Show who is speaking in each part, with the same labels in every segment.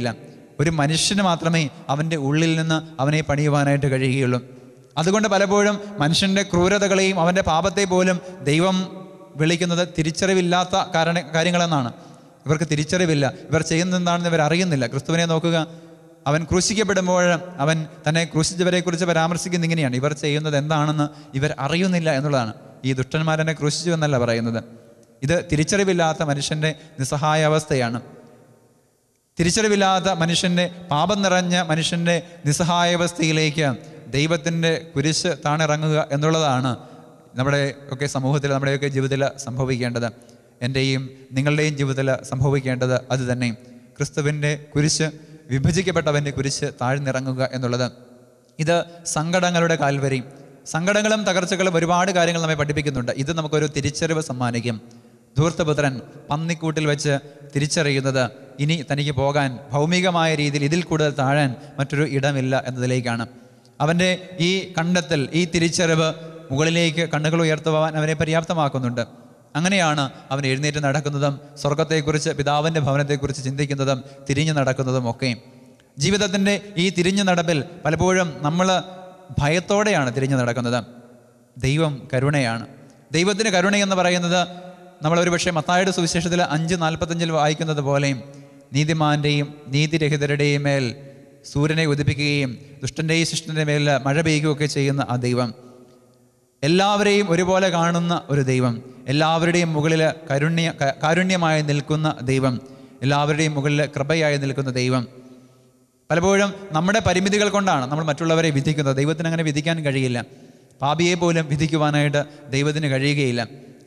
Speaker 1: ഇല്ല ഒരു മനുഷ്യന് മാത്രമേ അവൻ്റെ ഉള്ളിൽ നിന്ന് അവനെ പണിയുവാനായിട്ട് കഴിയുകയുള്ളൂ അതുകൊണ്ട് പലപ്പോഴും മനുഷ്യൻ്റെ ക്രൂരതകളെയും അവൻ്റെ പാപത്തെ പോലും ദൈവം വിളിക്കുന്നത് തിരിച്ചറിവില്ലാത്ത കാരണ കാര്യങ്ങളെന്നാണ് ഇവർക്ക് തിരിച്ചറിവില്ല ഇവർ ചെയ്യുന്ന എന്താണെന്ന് ഇവർ അറിയുന്നില്ല ക്രിസ്തുവിനെ നോക്കുക അവൻ ക്രൂശിക്കപ്പെടുമ്പോൾ അവൻ തന്നെ ക്രൂശിച്ചവരെക്കുറിച്ച് പരാമർശിക്കുന്ന ഇങ്ങനെയാണ് ഇവർ ചെയ്യുന്നത് എന്താണെന്ന് ഇവർ അറിയുന്നില്ല എന്നുള്ളതാണ് ഈ ദുഷ്ടന്മാരെന്നെ ക്രൂശിച്ചു എന്നല്ല പറയുന്നത് ഇത് തിരിച്ചറിവില്ലാത്ത മനുഷ്യൻ്റെ നിസ്സഹായ അവസ്ഥയാണ് തിരിച്ചറിവില്ലാത്ത മനുഷ്യൻ്റെ പാപം നിറഞ്ഞ മനുഷ്യൻ്റെ നിസ്സഹായാവസ്ഥയിലേക്ക് ദൈവത്തിൻ്റെ കുരിശ് താണിറങ്ങുക എന്നുള്ളതാണ് നമ്മുടെ ഒക്കെ സമൂഹത്തിൽ നമ്മുടെയൊക്കെ ജീവിതത്തിൽ സംഭവിക്കേണ്ടത് എൻ്റെയും നിങ്ങളുടെയും ജീവിതത്തിൽ സംഭവിക്കേണ്ടത് അത് തന്നെ ക്രിസ്തുവിൻ്റെ കുരിശ് വിഭജിക്കപ്പെട്ടവൻ്റെ കുരിശ് താഴ്ന്നിറങ്ങുക എന്നുള്ളത് ഇത് സങ്കടങ്ങളുടെ കാൽവരി സങ്കടങ്ങളും തകർച്ചകളും ഒരുപാട് കാര്യങ്ങൾ നമ്മെ പഠിപ്പിക്കുന്നുണ്ട് ഇത് നമുക്കൊരു തിരിച്ചറിവ് സമ്മാനിക്കും ധൂർത്തപുത്രൻ പന്നിക്കൂട്ടിൽ വെച്ച് തിരിച്ചറിയുന്നത് ഇനി തനിക്ക് പോകാൻ ഭൗമികമായ രീതിയിൽ ഇതിൽ കൂടുതൽ താഴാൻ മറ്റൊരു ഇടമില്ല എന്നതിലേക്കാണ് അവൻ്റെ ഈ കണ്ടെത്തൽ ഈ തിരിച്ചറിവ് മുകളിലേക്ക് കണ്ണുകൾ ഉയർത്തുവാൻ അവനെ പര്യാപ്തമാക്കുന്നുണ്ട് അങ്ങനെയാണ് അവൻ എഴുന്നേറ്റ് നടക്കുന്നതും സ്വർഗത്തെക്കുറിച്ച് പിതാവിൻ്റെ ഭവനത്തെക്കുറിച്ച് ചിന്തിക്കുന്നതും തിരിഞ്ഞു നടക്കുന്നതും ഒക്കെ ജീവിതത്തിൻ്റെ ഈ തിരിഞ്ഞു നടപ്പിൽ പലപ്പോഴും നമ്മൾ ഭയത്തോടെയാണ് തിരിഞ്ഞു നടക്കുന്നത് ദൈവം കരുണയാണ് ദൈവത്തിന് കരുണയെന്ന് പറയുന്നത് നമ്മൾ പക്ഷേ മത്തായുടെ സുവിശേഷത്തിൽ അഞ്ച് നാൽപ്പത്തഞ്ചിൽ വായിക്കുന്നത് പോലെയും നീതിമാന്റെയും നീതിരഹിതരുടെയും മേൽ സൂര്യനെ ഉദിപ്പിക്കുകയും ദുഷ്ടൻ്റെയും ശിഷ്ടൻ്റെ മേൽ മഴ പെയ്യുകയൊക്കെ ചെയ്യുന്ന ആ ദൈവം എല്ലാവരെയും ഒരുപോലെ കാണുന്ന ഒരു ദൈവം എല്ലാവരുടെയും മുകളിൽ കരുണ്യ കാരുണ്യമായി നിൽക്കുന്ന ദൈവം എല്ലാവരുടെയും മുകളിൽ കൃപയായി നിൽക്കുന്ന ദൈവം പലപ്പോഴും നമ്മുടെ പരിമിതികൾ കൊണ്ടാണ് നമ്മൾ മറ്റുള്ളവരെ വിധിക്കുന്നത് ദൈവത്തിന് അങ്ങനെ വിധിക്കാൻ കഴിയില്ല പാപിയെ പോലും വിധിക്കുവാനായിട്ട് ദൈവത്തിന് കഴിയുകയില്ല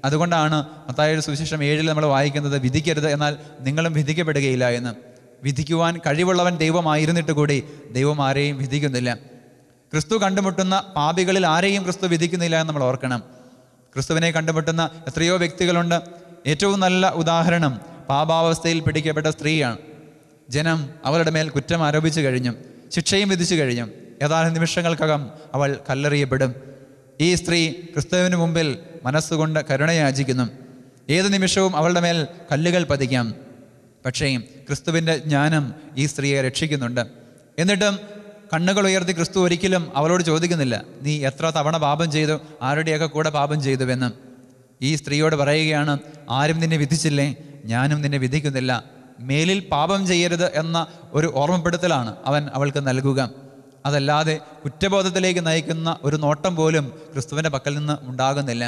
Speaker 1: അതുകൊണ്ടാണ് മത്തായുടെ സുവിശേഷം ഏഴിൽ നമ്മൾ വായിക്കുന്നത് വിധിക്കരുത് എന്നാൽ നിങ്ങളും വിധിക്കപ്പെടുകയില്ല എന്ന് വിധിക്കുവാൻ കഴിവുള്ളവൻ ദൈവമായിരുന്നിട്ട് കൂടി ദൈവം ആരെയും വിധിക്കുന്നില്ല ക്രിസ്തു കണ്ടുമുട്ടുന്ന പാപികളിൽ ആരെയും ക്രിസ്തു വിധിക്കുന്നില്ല എന്ന് നമ്മൾ ഓർക്കണം ക്രിസ്തുവിനെ കണ്ടുമുട്ടുന്ന എത്രയോ വ്യക്തികളുണ്ട് ഏറ്റവും നല്ല ഉദാഹരണം പാപാവസ്ഥയിൽ പിടിക്കപ്പെട്ട സ്ത്രീയാണ് ജനം അവളുടെ മേൽ കുറ്റം ആരോപിച്ചു കഴിഞ്ഞു ശിക്ഷയും വിധിച്ചു കഴിഞ്ഞു ഏതാനും നിമിഷങ്ങൾക്കകം അവൾ കല്ലെറിയപ്പെടും ഈ സ്ത്രീ ക്രിസ്തുവിന് മുമ്പിൽ മനസ്സുകൊണ്ട് കരുണയാചിക്കുന്നു ഏത് നിമിഷവും അവളുടെ മേൽ കല്ലുകൾ പതിക്കാം പക്ഷേ ക്രിസ്തുവിൻ്റെ ജ്ഞാനം ഈ സ്ത്രീയെ രക്ഷിക്കുന്നുണ്ട് എന്നിട്ടും കണ്ണുകൾ ഉയർത്തി ക്രിസ്തു ഒരിക്കലും അവളോട് ചോദിക്കുന്നില്ല നീ എത്ര തവണ പാപം ചെയ്തു ആരുടെയൊക്കെ കൂടെ പാപം ചെയ്തുവെന്ന് ഈ സ്ത്രീയോട് പറയുകയാണ് ആരും നിന്നെ വിധിച്ചില്ലേ ഞാനും നിന്നെ വിധിക്കുന്നില്ല മേലിൽ പാപം ചെയ്യരുത് എന്ന ഒരു ഓർമ്മപ്പെടുത്തലാണ് അവൻ അവൾക്ക് നൽകുക അതല്ലാതെ കുറ്റബോധത്തിലേക്ക് നയിക്കുന്ന ഒരു നോട്ടം പോലും ക്രിസ്തുവിൻ്റെ പക്കൽ നിന്ന് ഉണ്ടാകുന്നില്ല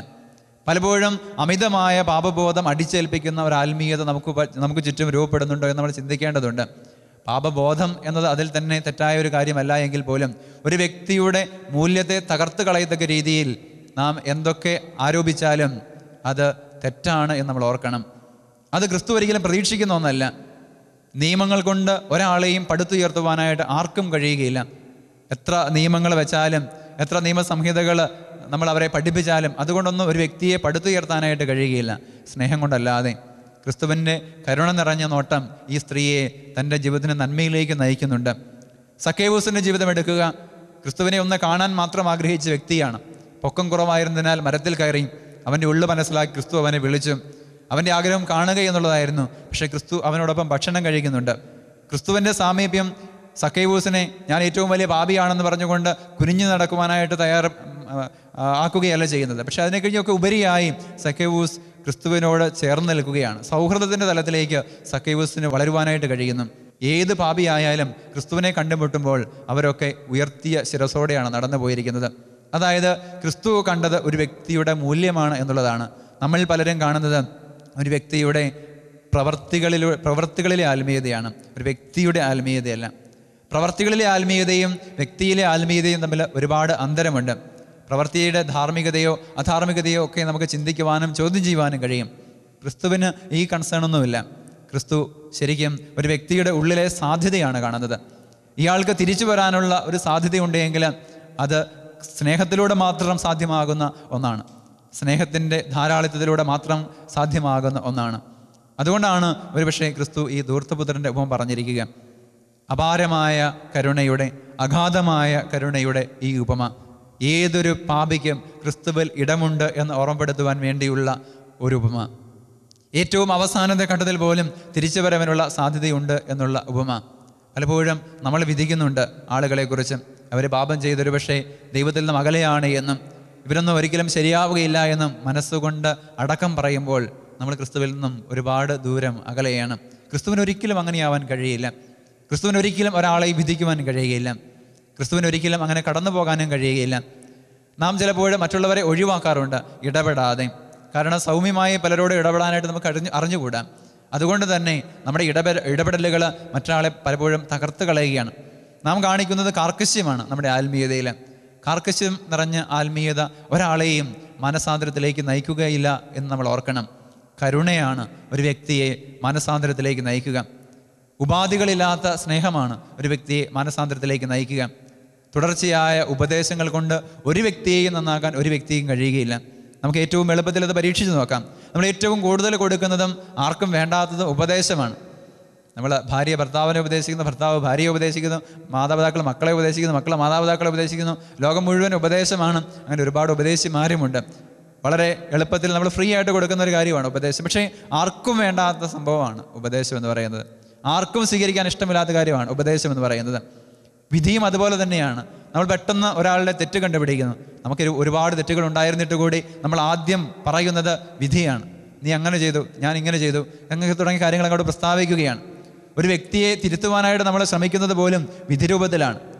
Speaker 1: പലപ്പോഴും അമിതമായ പാപബോധം അടിച്ചേൽപ്പിക്കുന്ന ഒരു ആത്മീയത നമുക്ക് നമുക്ക് ചുറ്റും രൂപപ്പെടുന്നുണ്ടോ എന്ന് നമ്മൾ ചിന്തിക്കേണ്ടതുണ്ട് പാപബോധം എന്നത് അതിൽ തന്നെ തെറ്റായ ഒരു കാര്യമല്ല എങ്കിൽ പോലും ഒരു വ്യക്തിയുടെ മൂല്യത്തെ തകർത്ത് കളയത്തക്ക രീതിയിൽ നാം എന്തൊക്കെ ആരോപിച്ചാലും അത് തെറ്റാണ് എന്ന് നമ്മൾ ഓർക്കണം അത് ക്രിസ്തു ഒരിക്കലും പ്രതീക്ഷിക്കുന്ന ഒന്നല്ല നിയമങ്ങൾ കൊണ്ട് ഒരാളെയും പടുത്തുയർത്തുവാനായിട്ട് ആർക്കും കഴിയുകയില്ല എത്ര നിയമങ്ങൾ വെച്ചാലും എത്ര നിയമസംഹിതകൾ നമ്മൾ അവരെ പഠിപ്പിച്ചാലും അതുകൊണ്ടൊന്നും ഒരു വ്യക്തിയെ പടുത്തുയർത്താനായിട്ട് കഴിയുകയില്ല സ്നേഹം കൊണ്ടല്ലാതെ ക്രിസ്തുവിൻ്റെ കരുണ നിറഞ്ഞ നോട്ടം ഈ സ്ത്രീയെ തൻ്റെ ജീവിതത്തിന് നന്മയിലേക്ക് നയിക്കുന്നുണ്ട് സക്കേവൂസിൻ്റെ ജീവിതം എടുക്കുക ക്രിസ്തുവിനെ ഒന്ന് കാണാൻ മാത്രം ആഗ്രഹിച്ച വ്യക്തിയാണ് പൊക്കം കുറവായിരുന്നതിനാൽ മരത്തിൽ കയറി അവൻ്റെ ഉള്ളു മനസ്സിലാക്കി ക്രിസ്തു അവനെ വിളിച്ചു അവൻ്റെ ആഗ്രഹം കാണുക എന്നുള്ളതായിരുന്നു പക്ഷേ ക്രിസ്തു അവനോടൊപ്പം ഭക്ഷണം കഴിക്കുന്നുണ്ട് ക്രിസ്തുവിൻ്റെ സാമീപ്യം സക്കൈവൂസിനെ ഞാൻ ഏറ്റവും വലിയ ഭാവിയാണെന്ന് പറഞ്ഞുകൊണ്ട് കുനിഞ്ഞു നടക്കുവാനായിട്ട് തയ്യാർ ആക്കുകയല്ല ചെയ്യുന്നത് പക്ഷേ അതിനെ കഴിഞ്ഞൊക്കെ ഉപരിയായി സക്കേവൂസ് ക്രിസ്തുവിനോട് ചേർന്ന് നിൽക്കുകയാണ് സൗഹൃദത്തിൻ്റെ തലത്തിലേക്ക് സക്കേവൂസിന് വളരുവാനായിട്ട് കഴിയുന്നു ഏത് പാപിയായാലും ക്രിസ്തുവിനെ കണ്ടുമുട്ടുമ്പോൾ അവരൊക്കെ ഉയർത്തിയ ശിരസോടെയാണ് നടന്നു പോയിരിക്കുന്നത് അതായത് ക്രിസ്തു കണ്ടത് ഒരു വ്യക്തിയുടെ മൂല്യമാണ് എന്നുള്ളതാണ് നമ്മൾ പലരും കാണുന്നത് ഒരു വ്യക്തിയുടെ പ്രവർത്തികളിൽ പ്രവർത്തികളിലെ ആത്മീയതയാണ് ഒരു വ്യക്തിയുടെ ആത്മീയതയല്ല പ്രവർത്തികളിലെ ആത്മീയതയും വ്യക്തിയിലെ ആത്മീയതയും തമ്മിൽ ഒരുപാട് അന്തരമുണ്ട് പ്രവൃത്തിയുടെ ധാർമ്മികതയോ അധാർമികതയോ ഒക്കെ നമുക്ക് ചിന്തിക്കുവാനും ചോദ്യം ചെയ്യുവാനും കഴിയും ക്രിസ്തുവിന് ഈ കൺസേൺ ഒന്നുമില്ല ക്രിസ്തു ശരിക്കും ഒരു വ്യക്തിയുടെ ഉള്ളിലെ സാധ്യതയാണ് കാണുന്നത് ഇയാൾക്ക് തിരിച്ചു വരാനുള്ള ഒരു സാധ്യതയുണ്ടെങ്കിൽ അത് സ്നേഹത്തിലൂടെ മാത്രം സാധ്യമാകുന്ന ഒന്നാണ് സ്നേഹത്തിൻ്റെ ധാരാളിത്തത്തിലൂടെ മാത്രം സാധ്യമാകുന്ന ഒന്നാണ് അതുകൊണ്ടാണ് ഒരുപക്ഷെ ക്രിസ്തു ഈ ദൂർത്തപുത്രൻ്റെ ഉപം പറഞ്ഞിരിക്കുക അപാരമായ കരുണയുടെ അഗാധമായ കരുണയുടെ ഈ ഉപമ ഏതൊരു പാപിക്കും ക്രിസ്തുവിൽ ഇടമുണ്ട് എന്ന് ഓർമ്മപ്പെടുത്തുവാൻ വേണ്ടിയുള്ള ഒരു ഉപമ ഏറ്റവും അവസാനത്തെ ഘട്ടത്തിൽ പോലും തിരിച്ചു വരവനുള്ള സാധ്യതയുണ്ട് എന്നുള്ള ഉപമ പലപ്പോഴും നമ്മൾ വിധിക്കുന്നുണ്ട് ആളുകളെക്കുറിച്ചും അവർ പാപം ചെയ്തൊരു പക്ഷേ ദൈവത്തിൽ നിന്നും അകലെയാണ് എന്നും ഇവരൊന്നും ഒരിക്കലും ശരിയാവുകയില്ല എന്നും മനസ്സുകൊണ്ട് അടക്കം പറയുമ്പോൾ നമ്മൾ ക്രിസ്തുവിൽ നിന്നും ഒരുപാട് ദൂരം അകലെയാണ് ക്രിസ്തുവിന് ഒരിക്കലും അങ്ങനെയാവാൻ കഴിയില്ല ക്രിസ്തുവിന് ഒരിക്കലും ഒരാളെ വിധിക്കുവാൻ കഴിയുകയില്ല ക്രിസ്തുവിന് ഒരിക്കലും അങ്ങനെ കടന്നു പോകാനും കഴിയുകയില്ല നാം ചിലപ്പോഴും മറ്റുള്ളവരെ ഒഴിവാക്കാറുണ്ട് ഇടപെടാതെ കാരണം സൗമ്യമായി പലരോട് ഇടപെടാനായിട്ട് നമുക്ക് അറിഞ്ഞു അറിഞ്ഞുകൂടാം അതുകൊണ്ട് തന്നെ നമ്മുടെ ഇടപെ ഇടപെടലുകൾ മറ്റൊരാളെ പലപ്പോഴും തകർത്ത് കളയുകയാണ് നാം കാണിക്കുന്നത് കാർക്കശ്യമാണ് നമ്മുടെ ആത്മീയതയിൽ കാർക്കശ്യം നിറഞ്ഞ ആത്മീയത ഒരാളെയും മനസാന്തരത്തിലേക്ക് നയിക്കുകയില്ല എന്ന് നമ്മൾ ഓർക്കണം കരുണയാണ് ഒരു വ്യക്തിയെ മനസാന്തരത്തിലേക്ക് നയിക്കുക ഉപാധികളില്ലാത്ത സ്നേഹമാണ് ഒരു വ്യക്തിയെ മാനസാന്തരത്തിലേക്ക് നയിക്കുക തുടർച്ചയായ ഉപദേശങ്ങൾ കൊണ്ട് ഒരു വ്യക്തിയെയും നന്നാക്കാൻ ഒരു വ്യക്തിയും കഴിയുകയില്ല നമുക്ക് ഏറ്റവും എളുപ്പത്തിൽ അത് പരീക്ഷിച്ച് നോക്കാം നമ്മൾ ഏറ്റവും കൂടുതൽ കൊടുക്കുന്നതും ആർക്കും വേണ്ടാത്തതും ഉപദേശമാണ് നമ്മൾ ഭാര്യ ഭർത്താവിനെ ഉപദേശിക്കുന്നു ഭർത്താവ് ഭാര്യയെ ഉപദേശിക്കുന്നു മാതാപിതാക്കൾ മക്കളെ ഉപദേശിക്കുന്നു മക്കൾ മാതാപിതാക്കളെ ഉപദേശിക്കുന്നു ലോകം മുഴുവൻ ഉപദേശമാണ് അങ്ങനെ ഒരുപാട് ഉപദേശിമാരുമുണ്ട് വളരെ എളുപ്പത്തിൽ നമ്മൾ ഫ്രീ ആയിട്ട് കൊടുക്കുന്ന ഒരു കാര്യമാണ് ഉപദേശം പക്ഷേ ആർക്കും വേണ്ടാത്ത സംഭവമാണ് ഉപദേശം എന്ന് പറയുന്നത് ആർക്കും സ്വീകരിക്കാൻ ഇഷ്ടമില്ലാത്ത കാര്യമാണ് ഉപദേശം എന്ന് പറയുന്നത് വിധിയും അതുപോലെ തന്നെയാണ് നമ്മൾ പെട്ടെന്ന് ഒരാളുടെ തെറ്റ് കണ്ടുപിടിക്കുന്നു നമുക്ക് ഒരുപാട് തെറ്റുകൾ ഉണ്ടായിരുന്നിട്ട് കൂടി നമ്മൾ ആദ്യം പറയുന്നത് വിധിയാണ് നീ അങ്ങനെ ചെയ്തു ഞാൻ ഇങ്ങനെ ചെയ്തു അങ്ങനെ തുടങ്ങിയ കാര്യങ്ങൾ അങ്ങോട്ട് പ്രസ്താവിക്കുകയാണ് ഒരു വ്യക്തിയെ തിരുത്തുവാനായിട്ട് നമ്മൾ ശ്രമിക്കുന്നത് പോലും വിധിരൂപത്തിലാണ്